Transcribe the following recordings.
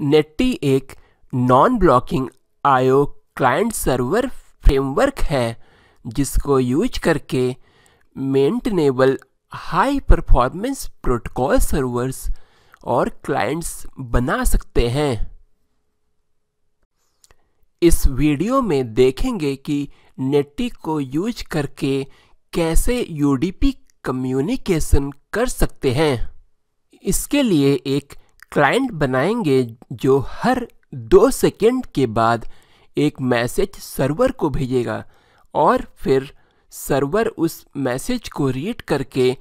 नेट्टी एक non blocking I O client server framework है जिसको यूज करके maintainable high performance protocol servers और क्लाइंट्स बना सकते हैं इस वीडियो में देखेंगे कि नेट्टी को यूज करके कैसे यूडीपी कम्युनिकेशन कर सकते हैं इसके लिए एक क्लाइंट बनाएंगे जो हर दो सेकंड के बाद एक मैसेज सर्वर को भेजेगा और फिर सर्वर उस मैसेज को रीड करके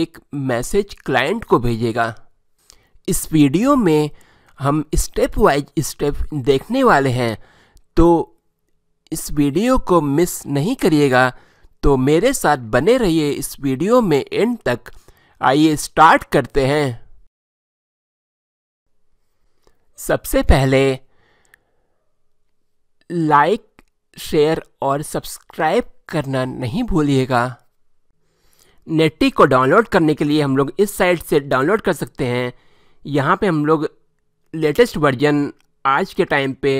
एक मैसेज क्लाइंट को भेजेगा इस वीडियो में हम स्टेप वाइज स्टेप देखने वाले हैं तो इस वीडियो को मिस नहीं करिएगा तो मेरे साथ बने रहिए इस वीडियो में एंड तक आइए स्टार्ट करते हैं सबसे पहले लाइक शेयर और सब्सक्राइब करना नहीं भूलिएगा नेटी को डाउनलोड करने के लिए हम लोग इस साइट से डाउनलोड कर सकते हैं यहाँ पे हम लोग लेटेस्ट वर्जन आज के टाइम पे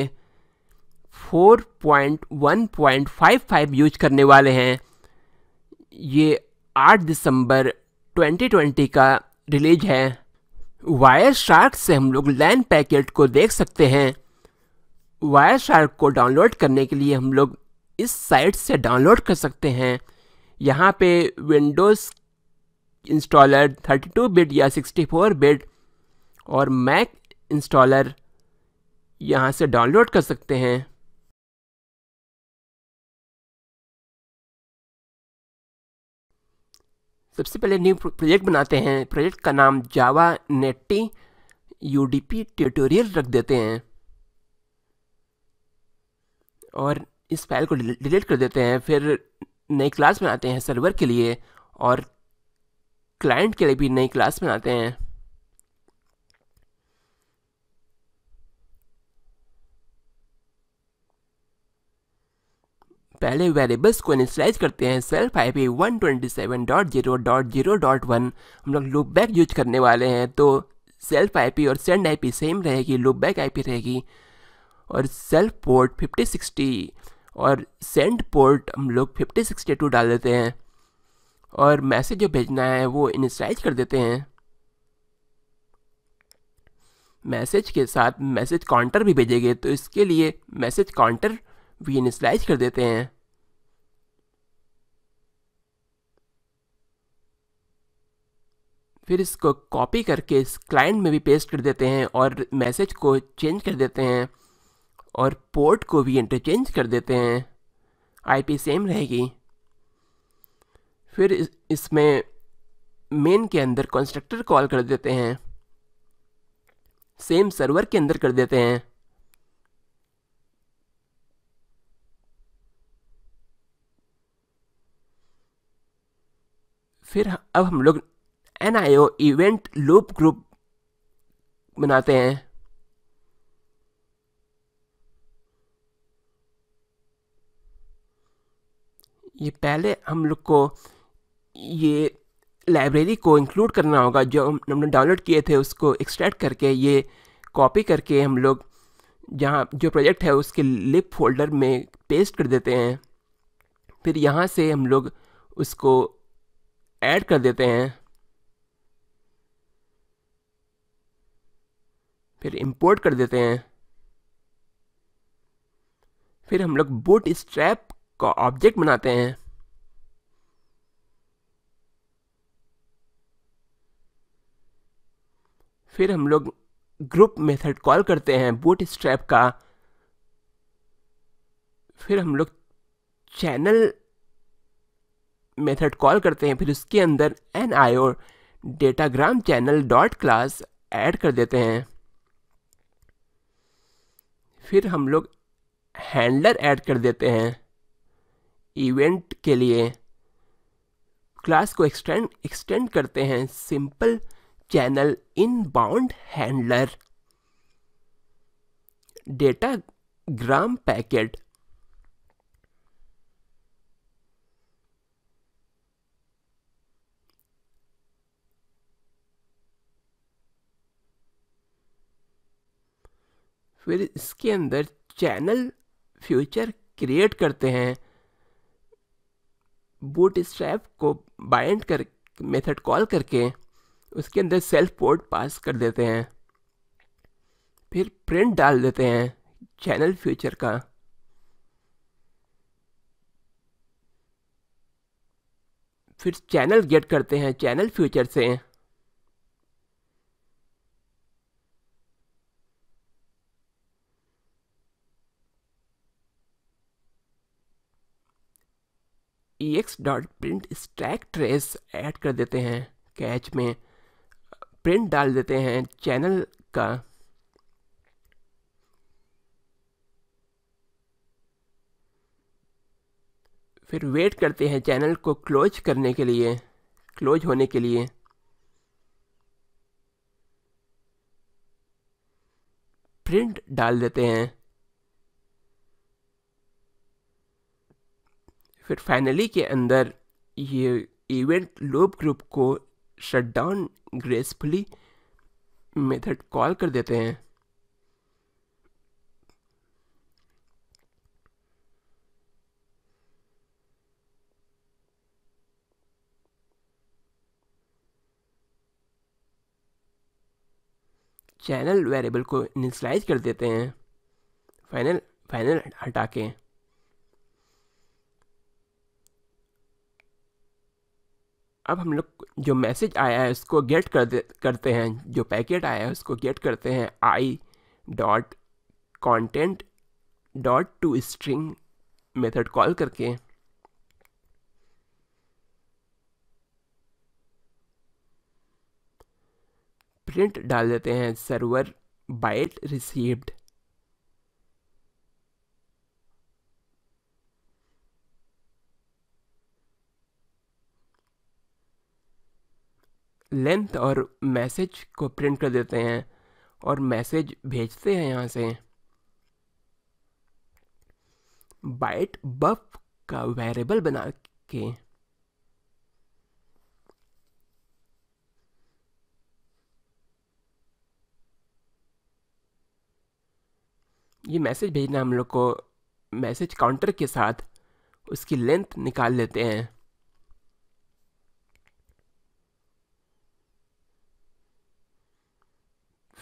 4.1.55 यूज करने वाले हैं ये 8 दिसंबर 2020 का रिलीज है वायर शार्क से हम लोग लाइन पैकेट को देख सकते हैं वायर शार्क को डाउनलोड करने के लिए हम लोग इस साइट से डाउनलोड कर सकते हैं यहाँ पे विंडोज़ इंस्टॉलर 32 बिट या 64 बिट और मैक इंस्टॉलर यहाँ से डाउनलोड कर सकते हैं सबसे पहले न्यू प्रोजेक्ट बनाते हैं प्रोजेक्ट का नाम जावा नेट्टी यू ट्यूटोरियल रख देते हैं और इस फाइल को डिलीट कर देते हैं फिर नई क्लास बनाते हैं सर्वर के लिए और क्लाइंट के लिए भी नई क्लास बनाते हैं पहले वेरिएबल्स को इनिशलाइज करते हैं self I P one twenty seven dot zero dot zero dot one हम लोग लूप बैक यूज करने वाले हैं तो सेल्फ आई पी और सेंड आई पी सेम रहेगी लूप बैक आई पी रहेगी और सेल्फ पोर्ट फिफ्टी सिक्सटी और सेंड पोर्ट हम लोग फिफ्टी सिक्सटी टू डाल देते हैं और मैसेज जो भेजना है वो इनिशलाइज कर देते हैं मैसेज के साथ मैसेज काउंटर भी भेजेंगे तो इसके लिए मैसेज काउंटर भी कर देते हैं फिर इसको कॉपी करके इस क्लाइंट में भी पेस्ट कर देते हैं और मैसेज को चेंज कर देते हैं और पोर्ट को भी इंटरचेंज कर देते हैं आईपी सेम रहेगी फिर इसमें मेन के अंदर कंस्ट्रक्टर कॉल कर देते हैं सेम सर्वर के अंदर कर देते हैं फिर अब हम लोग N I O event loop group बनाते हैं ये पहले हम लोग को ये लाइब्रेरी को इंक्लूड करना होगा जो हमने डाउनलोड किए थे उसको एक्सट्रैक्ट करके ये कॉपी करके हम लोग जहाँ जो प्रोजेक्ट है उसके लिप फोल्डर में पेस्ट कर देते हैं फिर यहाँ से हम लोग उसको ऐड कर देते हैं फिर इंपोर्ट कर देते हैं फिर हम लोग बूट स्ट्रैप का ऑब्जेक्ट बनाते हैं फिर हम लोग ग्रुप मेथड कॉल करते हैं बूट स्ट्रैप का फिर हम लोग चैनल मेथड कॉल करते हैं फिर उसके अंदर N I O datagram channel dot class add कर देते हैं फिर हम लोग हैंडलर ऐड कर देते हैं इवेंट के लिए क्लास को एक्सटेंड एक्सटेंड करते हैं simple channel inbound handler datagram packet फिर इसके अंदर चैनल फ्यूचर क्रिएट करते हैं बूट स्ट्रैप को बाइंड कर मेथड कॉल करके उसके अंदर सेल्फ पोर्ट पास कर देते हैं फिर प्रिंट डाल देते हैं चैनल फ्यूचर का फिर चैनल गेट करते हैं चैनल फ्यूचर से ex dot print stack trace add कर देते हैं कैच में प्रिंट डाल देते हैं चैनल का फिर वेट करते हैं चैनल को क्लोज करने के लिए क्लोज होने के लिए प्रिंट डाल देते हैं फिर फाइनली के अंदर ये इवेंट लोब ग्रुप को शटडाउन ग्रेसफुली मेथड कॉल कर देते हैं चैनल वेरिएबल को इनिशलाइज कर देते हैं फाइनल फाइनल हटा के अब हम लोग जो मैसेज आया है उसको गेट कर दे करते हैं जो पैकेट आया है उसको गेट करते हैं I dot content dot to string method call करके प्रिंट डाल देते हैं सर्वर बाइट रिसीव्ड लेंथ और मैसेज को प्रिंट कर देते हैं और मैसेज भेजते हैं यहाँ से बाइट बफ का वेरिएबल बना के ये मैसेज भेजना हम लोग को मैसेज काउंटर के साथ उसकी लेंथ निकाल लेते हैं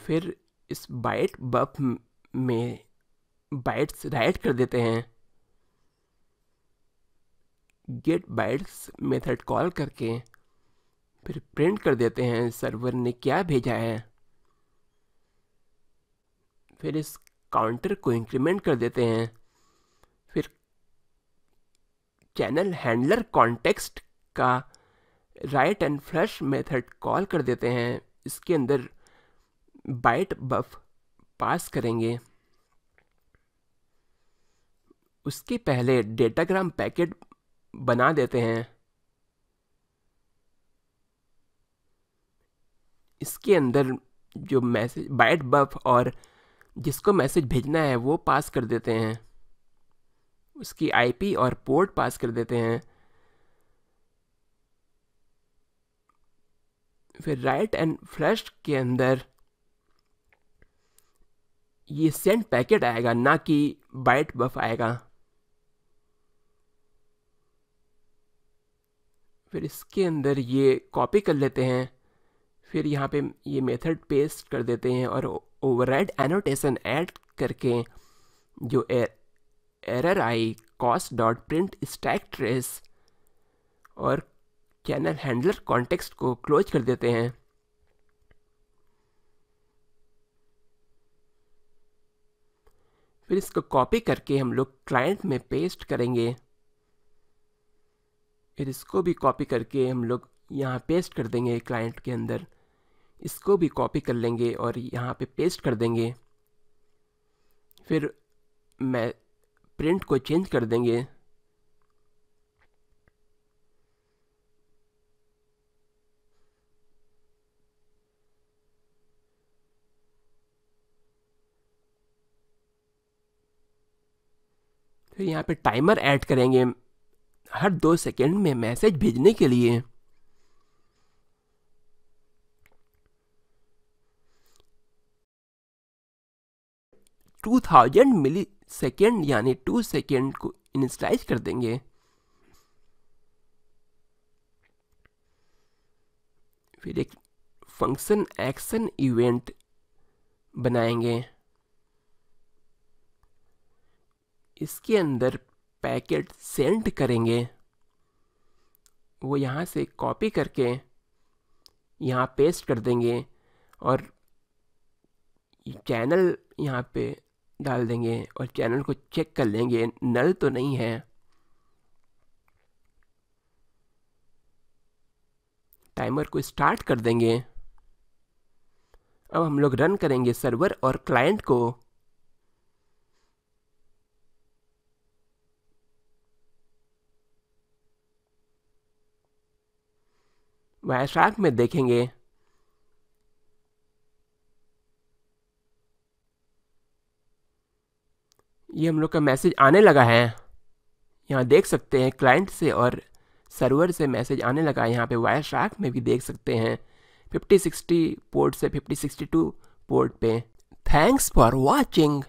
फिर इस बाइट बफ में बाइट्स राइट कर देते हैं गेट बाइट्स मेथड कॉल करके फिर प्रिंट कर देते हैं सर्वर ने क्या भेजा है फिर इस काउंटर को इंक्रीमेंट कर देते हैं फिर चैनल हैंडलर कॉन्टेक्स्ट का write and flush method call कर देते हैं इसके अंदर बाइट बफ पास करेंगे उसके पहले डेटाग्राम पैकेट बना देते हैं इसके अंदर जो मैसेज बाइट बफ और जिसको मैसेज भेजना है वो पास कर देते हैं उसकी आईपी और पोर्ट पास कर देते हैं फिर राइट एंड फ्लश के अंदर ये सेंट पैकेट आएगा ना कि बाइट बफ आएगा फिर इसके अंदर ये कॉपी कर लेते हैं फिर यहाँ पे ये मेथड पेस्ट कर देते हैं और ओवरराइड एनोटेशन ऐड करके जो error I cause dot print stack trace और चैनल हैंडलर कॉन्टेक्स्ट को क्लोज कर देते हैं फिर इसको कॉपी करके हम लोग क्लाइंट में पेस्ट करेंगे फिर इसको भी कॉपी करके हम लोग यहाँ पेस्ट कर देंगे क्लाइंट के अंदर इसको भी कॉपी कर लेंगे और यहाँ पे पेस्ट कर देंगे फिर मैं प्रिंट को चेंज कर देंगे फिर यहाँ पे टाइमर ऐड करेंगे हर दो सेकेंड में मैसेज भेजने के लिए टू थाउजेंड मिली सेकेंड यानी टू सेकेंड को इंस्टाइज कर देंगे फिर एक फंक्शन एक्शन इवेंट बनाएंगे इसके अंदर पैकेट सेंड करेंगे वो यहाँ से कॉपी करके यहाँ पेस्ट कर देंगे और चैनल यहाँ पे डाल देंगे और चैनल को चेक कर लेंगे नल तो नहीं है टाइमर को स्टार्ट कर देंगे अब हम लोग रन करेंगे सर्वर और क्लाइंट को वैशाख में देखेंगे ये हम लोग का मैसेज आने लगा है यहाँ देख सकते हैं क्लाइंट से और सर्वर से मैसेज आने लगा है यहाँ पे वायर शार्क में भी देख सकते हैं 5060 पोर्ट से 5062 पोर्ट पे थैंक्स फॉर वॉचिंग